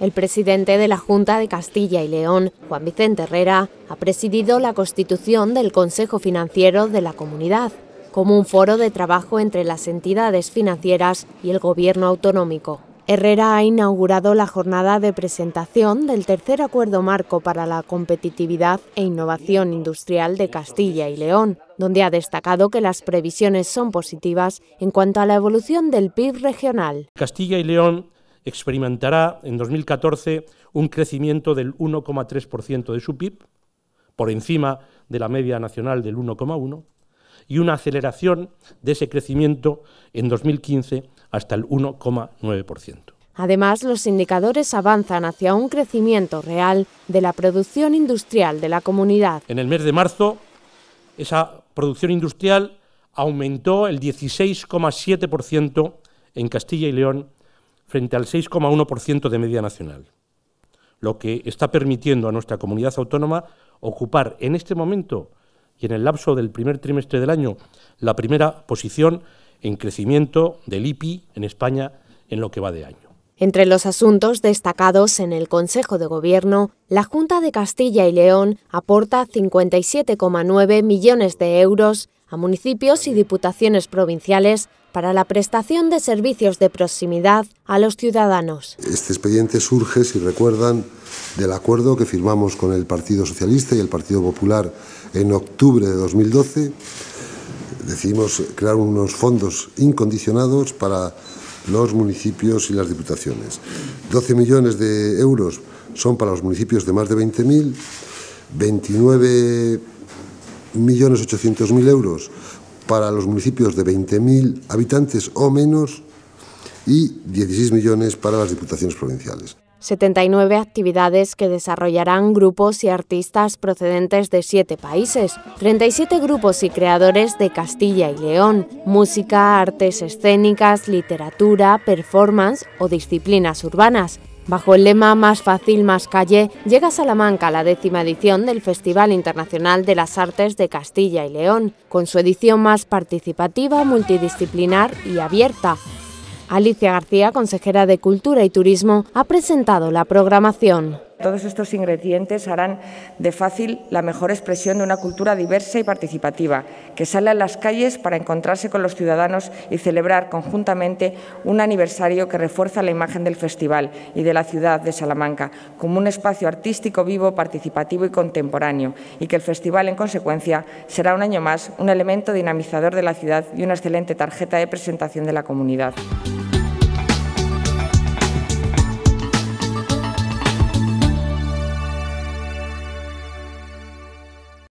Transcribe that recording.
El presidente de la Junta de Castilla y León, Juan Vicente Herrera, ha presidido la constitución del Consejo Financiero de la Comunidad, como un foro de trabajo entre las entidades financieras y el gobierno autonómico. Herrera ha inaugurado la jornada de presentación del tercer acuerdo marco para la competitividad e innovación industrial de Castilla y León, donde ha destacado que las previsiones son positivas en cuanto a la evolución del PIB regional. Castilla y León experimentará en 2014 un crecimiento del 1,3% de su PIB, por encima de la media nacional del 1,1%, y una aceleración de ese crecimiento en 2015 hasta el 1,9%. Además, los indicadores avanzan hacia un crecimiento real de la producción industrial de la comunidad. En el mes de marzo, esa producción industrial aumentó el 16,7% en Castilla y León frente al 6,1% de media nacional, lo que está permitiendo a nuestra comunidad autónoma ocupar en este momento y en el lapso del primer trimestre del año la primera posición en crecimiento del IPI en España en lo que va de año. Entre los asuntos destacados en el Consejo de Gobierno, la Junta de Castilla y León aporta 57,9 millones de euros a municipios y diputaciones provinciales para la prestación de servicios de proximidad a los ciudadanos. Este expediente surge, si recuerdan, del acuerdo que firmamos con el Partido Socialista y el Partido Popular en octubre de 2012. Decidimos crear unos fondos incondicionados para los municipios y las diputaciones. 12 millones de euros son para los municipios de más de 20.000, 29.800.000 euros para los municipios de 20.000 habitantes o menos y 16 millones para las diputaciones provinciales. 79 actividades que desarrollarán grupos y artistas procedentes de siete países, 37 grupos y creadores de Castilla y León, música, artes escénicas, literatura, performance o disciplinas urbanas. Bajo el lema Más fácil, más calle, llega a Salamanca la décima edición del Festival Internacional de las Artes de Castilla y León, con su edición más participativa, multidisciplinar y abierta, Alicia García, consejera de Cultura y Turismo, ha presentado la programación. Todos estos ingredientes harán de fácil la mejor expresión de una cultura diversa y participativa, que sale a las calles para encontrarse con los ciudadanos y celebrar conjuntamente un aniversario que refuerza la imagen del festival y de la ciudad de Salamanca como un espacio artístico vivo, participativo y contemporáneo, y que el festival, en consecuencia, será un año más un elemento dinamizador de la ciudad y una excelente tarjeta de presentación de la comunidad.